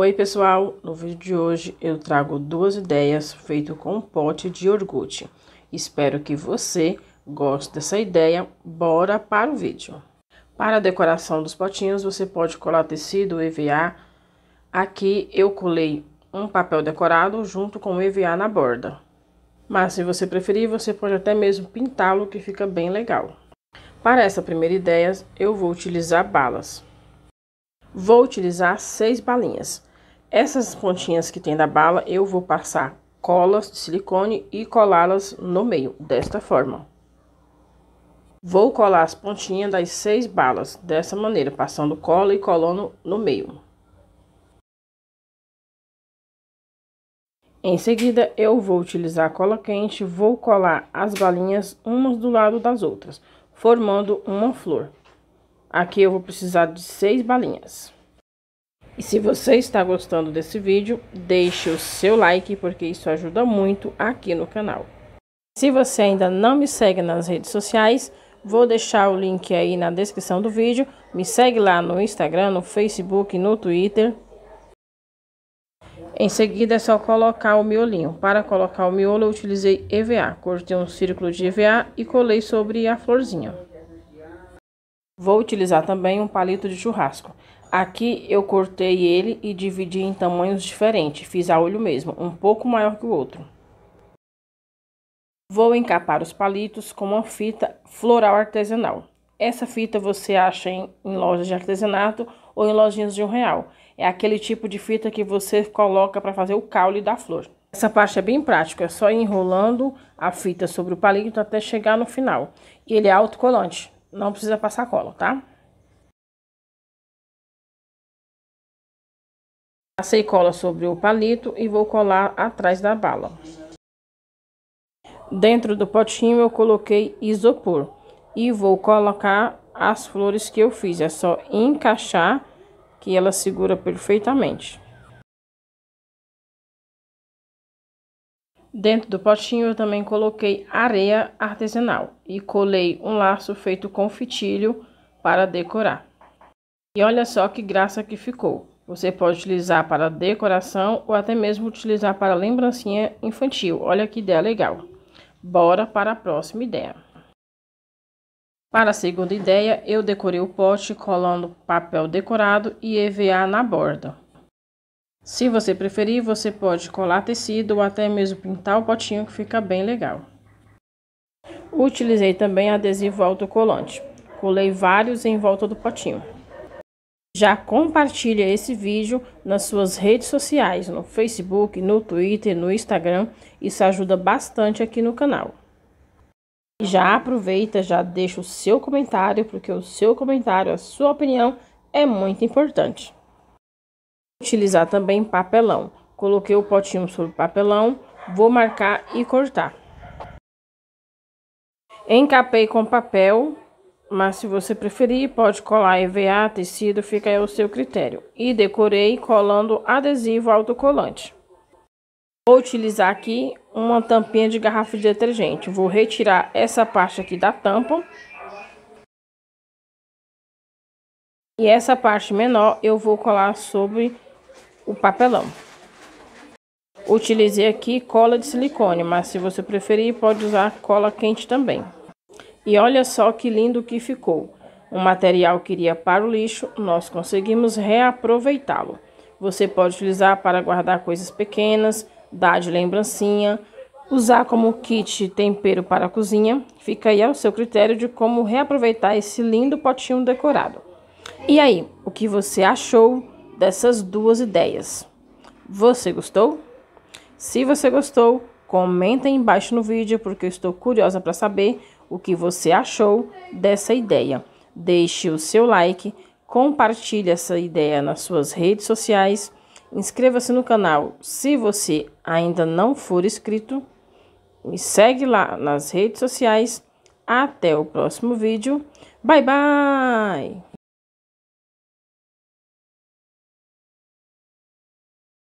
Oi pessoal, no vídeo de hoje eu trago duas ideias feito com um pote de iogurte. Espero que você goste dessa ideia, bora para o vídeo. Para a decoração dos potinhos você pode colar tecido EVA. Aqui eu colei um papel decorado junto com o EVA na borda. Mas se você preferir você pode até mesmo pintá-lo que fica bem legal. Para essa primeira ideia eu vou utilizar balas. Vou utilizar seis balinhas. Essas pontinhas que tem da bala, eu vou passar colas de silicone e colá-las no meio, desta forma. Vou colar as pontinhas das seis balas, dessa maneira, passando cola e colando no meio. Em seguida, eu vou utilizar cola quente, vou colar as balinhas umas do lado das outras, formando uma flor. Aqui eu vou precisar de seis balinhas. E se você está gostando desse vídeo, deixe o seu like, porque isso ajuda muito aqui no canal. Se você ainda não me segue nas redes sociais, vou deixar o link aí na descrição do vídeo. Me segue lá no Instagram, no Facebook, no Twitter. Em seguida é só colocar o miolinho. Para colocar o miolo eu utilizei EVA, cortei um círculo de EVA e colei sobre a florzinha. Vou utilizar também um palito de churrasco. Aqui eu cortei ele e dividi em tamanhos diferentes, fiz a olho mesmo, um pouco maior que o outro. Vou encapar os palitos com uma fita floral artesanal. Essa fita você acha em, em lojas de artesanato ou em lojinhas de um real. É aquele tipo de fita que você coloca para fazer o caule da flor. Essa parte é bem prática, é só ir enrolando a fita sobre o palito até chegar no final. E ele é autocolante, não precisa passar cola, tá? Passei cola sobre o palito e vou colar atrás da bala. Dentro do potinho eu coloquei isopor e vou colocar as flores que eu fiz. É só encaixar que ela segura perfeitamente. Dentro do potinho eu também coloquei areia artesanal e colei um laço feito com fitilho para decorar. E olha só que graça que ficou. Você pode utilizar para decoração ou até mesmo utilizar para lembrancinha infantil. Olha que ideia legal. Bora para a próxima ideia. Para a segunda ideia, eu decorei o pote colando papel decorado e EVA na borda. Se você preferir, você pode colar tecido ou até mesmo pintar o potinho que fica bem legal. Utilizei também adesivo autocolante. Colei vários em volta do potinho. Já compartilha esse vídeo nas suas redes sociais, no Facebook, no Twitter, no Instagram. Isso ajuda bastante aqui no canal. Já aproveita, já deixa o seu comentário, porque o seu comentário, a sua opinião é muito importante. Utilizar também papelão. Coloquei o potinho sobre papelão, vou marcar e cortar. Encapei com papel mas se você preferir, pode colar EVA, tecido, fica aí ao seu critério. E decorei colando adesivo autocolante. Vou utilizar aqui uma tampinha de garrafa de detergente. Vou retirar essa parte aqui da tampa. E essa parte menor eu vou colar sobre o papelão. Utilizei aqui cola de silicone, mas se você preferir pode usar cola quente também. E olha só que lindo que ficou. O material que iria para o lixo, nós conseguimos reaproveitá-lo. Você pode utilizar para guardar coisas pequenas, dar de lembrancinha, usar como kit tempero para a cozinha. Fica aí ao seu critério de como reaproveitar esse lindo potinho decorado. E aí, o que você achou dessas duas ideias? Você gostou? Se você gostou, comenta aí embaixo no vídeo porque eu estou curiosa para saber o que você achou dessa ideia. Deixe o seu like, compartilhe essa ideia nas suas redes sociais, inscreva-se no canal se você ainda não for inscrito, me segue lá nas redes sociais. Até o próximo vídeo. Bye bye!